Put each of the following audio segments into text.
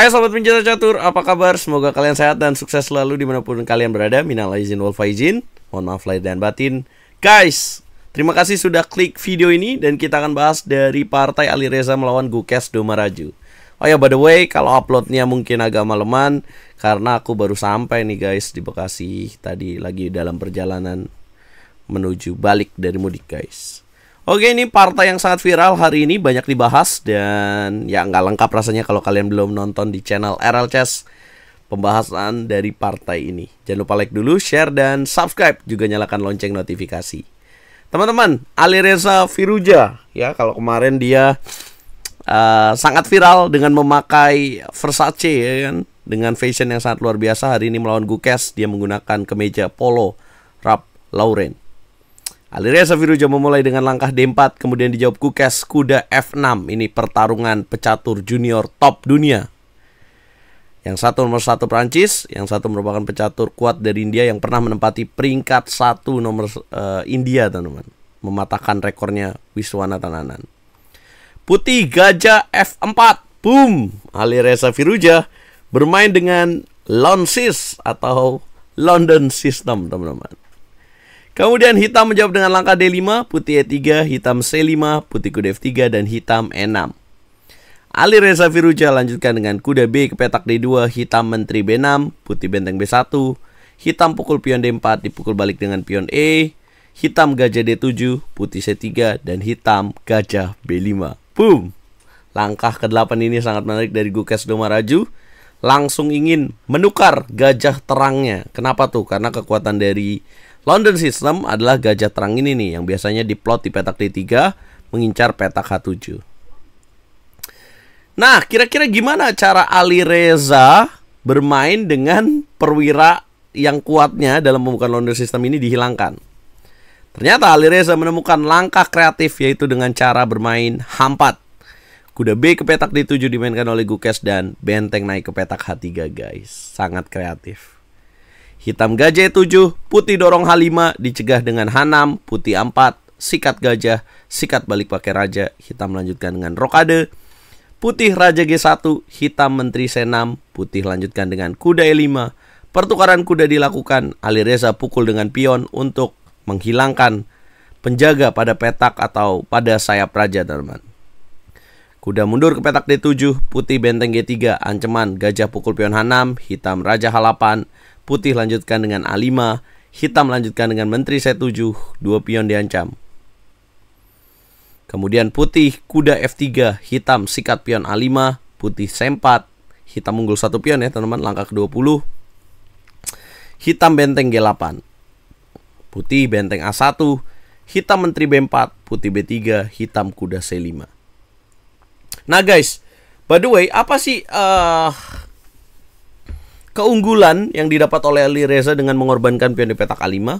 Hai sobat pencinta catur, apa kabar? Semoga kalian sehat dan sukses selalu dimanapun kalian berada. Minal izin wal faizin. Mohon maaf lahir dan batin. Guys, terima kasih sudah klik video ini dan kita akan bahas dari partai Ali Reza melawan Gukes Domaraju. Oh ya, by the way, kalau uploadnya mungkin agak maleman karena aku baru sampai nih guys di Bekasi tadi lagi dalam perjalanan menuju balik dari mudik guys. Oke ini partai yang sangat viral hari ini banyak dibahas dan ya nggak lengkap rasanya kalau kalian belum nonton di channel RL Chess pembahasan dari partai ini. Jangan lupa like dulu, share dan subscribe juga nyalakan lonceng notifikasi. Teman-teman, Ali Reza Firuja ya kalau kemarin dia uh, sangat viral dengan memakai Versace ya kan dengan fashion yang sangat luar biasa hari ini melawan Gukes dia menggunakan kemeja polo Rap Lauren. Alirnya Safiruja memulai dengan langkah D4, kemudian dijawab Kukes kuda F6. Ini pertarungan pecatur junior top dunia. Yang satu nomor satu Prancis, yang satu merupakan pecatur kuat dari India yang pernah menempati peringkat satu nomor uh, India, teman-teman. Mematahkan rekornya Wiswana Tananan. Putih gajah F4. Boom! Ali Reza Firuja bermain dengan lonsis atau London System, teman-teman. Kemudian hitam menjawab dengan langkah D5, putih E3, hitam C5, putih kuda F3, dan hitam E6. Ali Reza Firuja lanjutkan dengan kuda B ke petak D2, hitam menteri B6, putih benteng B1, hitam pukul pion D4 dipukul balik dengan pion E, hitam gajah D7, putih C3, dan hitam gajah B5. Boom! Langkah ke-8 ini sangat menarik dari Gukes Domaraju. Langsung ingin menukar gajah terangnya. Kenapa tuh? Karena kekuatan dari London System adalah gajah terang ini nih yang biasanya diplot di petak D3 mengincar petak H7. Nah, kira-kira gimana cara Ali Reza bermain dengan perwira yang kuatnya dalam pembukaan London System ini dihilangkan? Ternyata Ali Reza menemukan langkah kreatif yaitu dengan cara bermain h4, Kuda B ke petak D7 dimainkan oleh Gukes dan benteng naik ke petak H3 guys. Sangat kreatif. Hitam gajah 7, putih dorong H5 dicegah dengan H6, putih 4 sikat gajah, sikat balik pakai raja, hitam lanjutkan dengan rokade. Putih raja G1, hitam menteri C6, putih lanjutkan dengan kuda E5. Pertukaran kuda dilakukan, Ali Reza pukul dengan pion untuk menghilangkan penjaga pada petak atau pada sayap raja, teman. Kuda mundur ke petak D7, putih benteng G3, ancaman gajah pukul pion H6, hitam raja H8, putih lanjutkan dengan A5, hitam lanjutkan dengan menteri C7, dua pion diancam. Kemudian putih kuda F3, hitam sikat pion A5, putih C4, hitam unggul satu pion ya teman-teman langkah ke-20. Hitam benteng G8. Putih benteng A1, hitam menteri B4, putih B3, hitam kuda C5. Nah guys, by the way, apa sih uh, keunggulan yang didapat oleh Ali Reza dengan mengorbankan pion di petak A5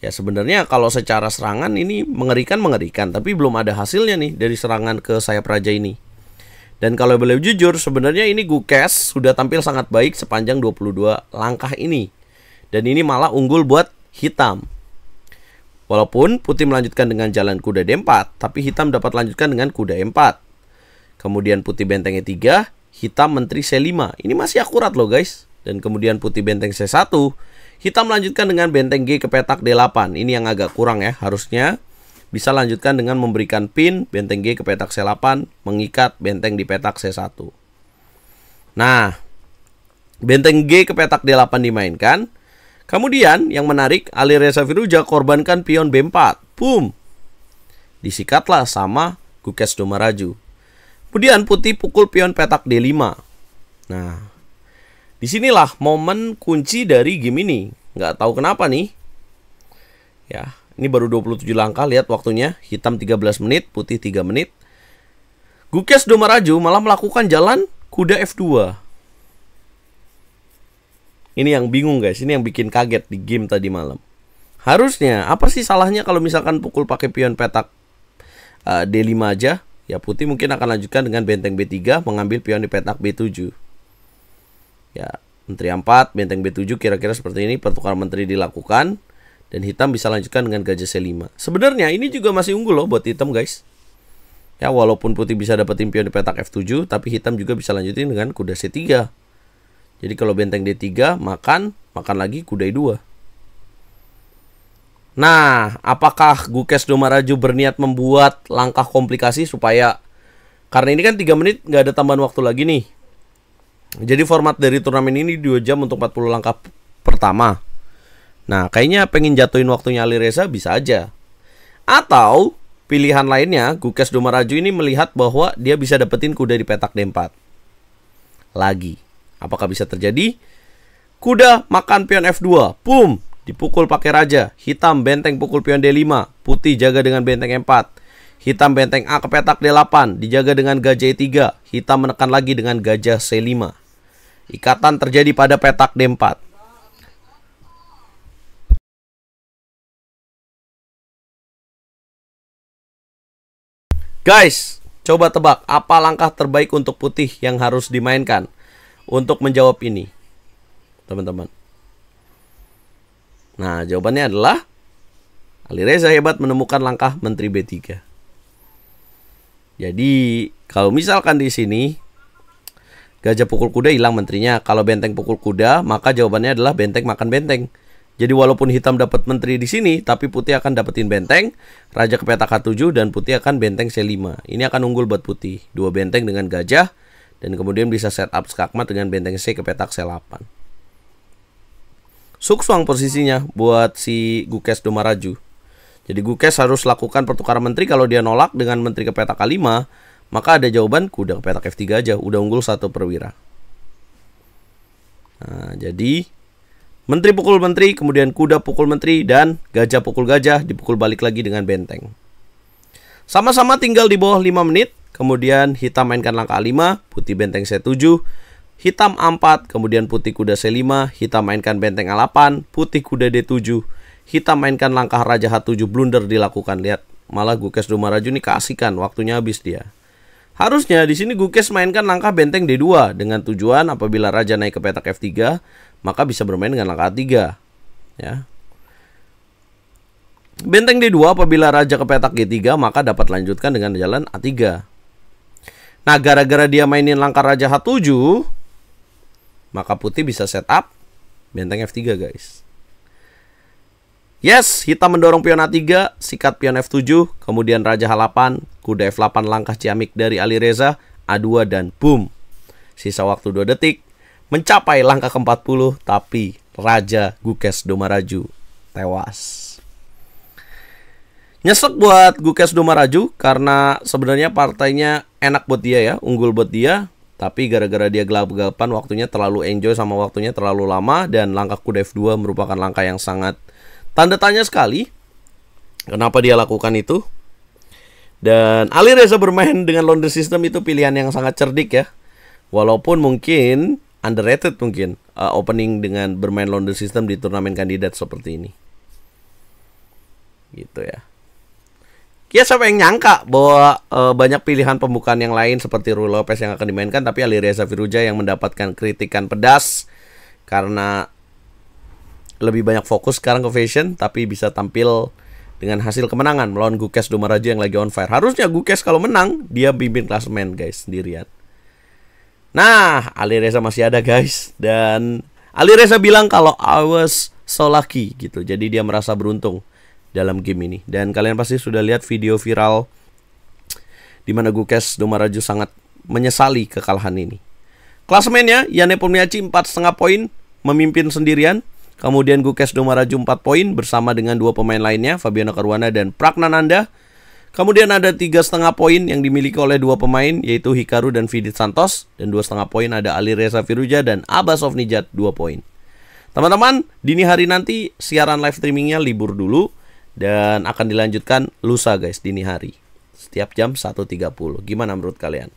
ya sebenarnya kalau secara serangan ini mengerikan mengerikan tapi belum ada hasilnya nih dari serangan ke sayap raja ini dan kalau boleh jujur sebenarnya ini Gukes sudah tampil sangat baik sepanjang 22 langkah ini dan ini malah unggul buat hitam walaupun putih melanjutkan dengan jalan kuda D4 tapi hitam dapat lanjutkan dengan kuda E4 kemudian putih bentengnya 3 hitam menteri C5. Ini masih akurat loh guys. Dan kemudian putih benteng C1. Hitam melanjutkan dengan benteng G ke petak D8. Ini yang agak kurang ya harusnya. Bisa lanjutkan dengan memberikan pin benteng G ke petak C8, mengikat benteng di petak C1. Nah, benteng G ke petak D8 dimainkan. Kemudian yang menarik, Ali Reza Firuja korbankan pion B4. Boom. Disikatlah sama Gukes Domaraju. Kemudian putih pukul pion petak D5. Nah, disinilah momen kunci dari game ini. Nggak tahu kenapa nih. Ya, ini baru 27 langkah, lihat waktunya. Hitam 13 menit, putih 3 menit. Gukes Domaraju malah melakukan jalan kuda F2. Ini yang bingung guys, ini yang bikin kaget di game tadi malam. Harusnya, apa sih salahnya kalau misalkan pukul pakai pion petak uh, eh, D5 aja? Ya putih mungkin akan lanjutkan dengan benteng B3 mengambil pion di petak B7. Ya, menteri 4, benteng B7 kira-kira seperti ini pertukaran menteri dilakukan dan hitam bisa lanjutkan dengan gajah C5. Sebenarnya ini juga masih unggul loh buat hitam guys. Ya, walaupun putih bisa dapetin pion di petak F7, tapi hitam juga bisa lanjutin dengan kuda C3. Jadi kalau benteng D3 makan, makan lagi kuda E2. Nah, apakah Gukes Domaraju berniat membuat langkah komplikasi supaya karena ini kan 3 menit nggak ada tambahan waktu lagi nih. Jadi format dari turnamen ini 2 jam untuk 40 langkah pertama. Nah, kayaknya pengen jatuhin waktunya Ali Reza bisa aja. Atau pilihan lainnya, Gukes Domaraju ini melihat bahwa dia bisa dapetin kuda di petak D4. Lagi. Apakah bisa terjadi? Kuda makan pion F2. Boom, Dipukul pakai raja, hitam benteng pukul pion D5, putih jaga dengan benteng E4. Hitam benteng A ke petak D8, dijaga dengan gajah E3, hitam menekan lagi dengan gajah C5. Ikatan terjadi pada petak D4. Guys, coba tebak apa langkah terbaik untuk putih yang harus dimainkan untuk menjawab ini, teman-teman. Nah, jawabannya adalah Ali Reza hebat menemukan langkah Menteri B3. Jadi, kalau misalkan di sini gajah pukul kuda hilang menterinya, kalau benteng pukul kuda, maka jawabannya adalah benteng makan benteng. Jadi walaupun hitam dapat menteri di sini, tapi putih akan dapetin benteng, raja ke peta K7 dan putih akan benteng C5. Ini akan unggul buat putih. Dua benteng dengan gajah dan kemudian bisa setup skakmat dengan benteng C ke petak C8 suksuang posisinya buat si Gukes Domaraju. Jadi Gukes harus lakukan pertukaran menteri kalau dia nolak dengan menteri ke petak K5, maka ada jawaban kuda ke petak F3 aja, udah unggul satu perwira. Nah, jadi menteri pukul menteri, kemudian kuda pukul menteri dan gajah pukul gajah dipukul balik lagi dengan benteng. Sama-sama tinggal di bawah 5 menit, kemudian hitam mainkan langkah A5, putih benteng C7, hitam A4, kemudian putih kuda C5, hitam mainkan benteng A8, putih kuda D7, hitam mainkan langkah raja H7 blunder dilakukan. Lihat, malah Gukes Dumaraju ini keasikan, waktunya habis dia. Harusnya di sini Gukes mainkan langkah benteng D2 dengan tujuan apabila raja naik ke petak F3, maka bisa bermain dengan langkah A3. Ya. Benteng D2 apabila raja ke petak G3 maka dapat lanjutkan dengan jalan A3. Nah, gara-gara dia mainin langkah raja H7, maka putih bisa setup benteng F3 guys. Yes, hitam mendorong pion A3, sikat pion F7, kemudian raja H8, kuda F8 langkah ciamik dari Ali Reza, A2 dan boom. Sisa waktu 2 detik, mencapai langkah ke-40 tapi raja Gukes Domaraju tewas. Nyesek buat Gukes Domaraju karena sebenarnya partainya enak buat dia ya, unggul buat dia. Tapi gara-gara dia gelap-gelapan waktunya terlalu enjoy sama waktunya terlalu lama dan langkah Kudev 2 merupakan langkah yang sangat tanda tanya sekali. Kenapa dia lakukan itu? Dan Ali Reza bermain dengan London System itu pilihan yang sangat cerdik ya. Walaupun mungkin underrated mungkin uh, opening dengan bermain London System di turnamen kandidat seperti ini. Gitu ya. Ya siapa yang nyangka bahwa uh, banyak pilihan pembukaan yang lain seperti Rui Lopez yang akan dimainkan tapi Reza Firuja yang mendapatkan kritikan pedas karena lebih banyak fokus sekarang ke fashion tapi bisa tampil dengan hasil kemenangan melawan Gukes Dumaraja yang lagi on fire. Harusnya Gukes kalau menang dia bimbing klasemen guys sendirian. Nah, Ali Reza masih ada guys dan Ali Reza bilang kalau I was so lucky gitu. Jadi dia merasa beruntung dalam game ini. Dan kalian pasti sudah lihat video viral di mana Gukes Domaraju sangat menyesali kekalahan ini. Klasemennya, Yane Purniaci 4,5 poin memimpin sendirian. Kemudian Gukes Domaraju 4 poin bersama dengan dua pemain lainnya, Fabiano Caruana dan Pragnananda. Kemudian ada tiga setengah poin yang dimiliki oleh dua pemain yaitu Hikaru dan Vidit Santos dan dua setengah poin ada Ali Reza Firuja dan Abbas Ofnijat dua poin. Teman-teman, dini hari nanti siaran live streamingnya libur dulu dan akan dilanjutkan lusa guys dini hari setiap jam 1.30. Gimana menurut kalian?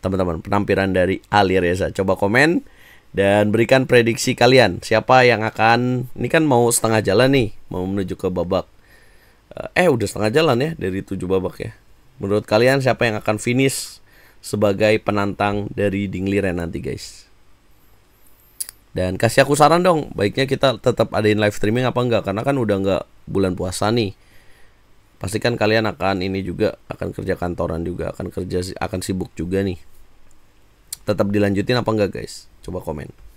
Teman-teman, penampilan dari Ali Reza. Coba komen dan berikan prediksi kalian. Siapa yang akan ini kan mau setengah jalan nih, mau menuju ke babak eh udah setengah jalan ya dari tujuh babak ya. Menurut kalian siapa yang akan finish sebagai penantang dari Dingli nanti guys? Dan kasih aku saran dong, baiknya kita tetap adain live streaming apa enggak karena kan udah enggak bulan puasa nih. Pastikan kalian akan ini juga akan kerja kantoran juga, akan kerja akan sibuk juga nih. Tetap dilanjutin apa enggak guys? Coba komen.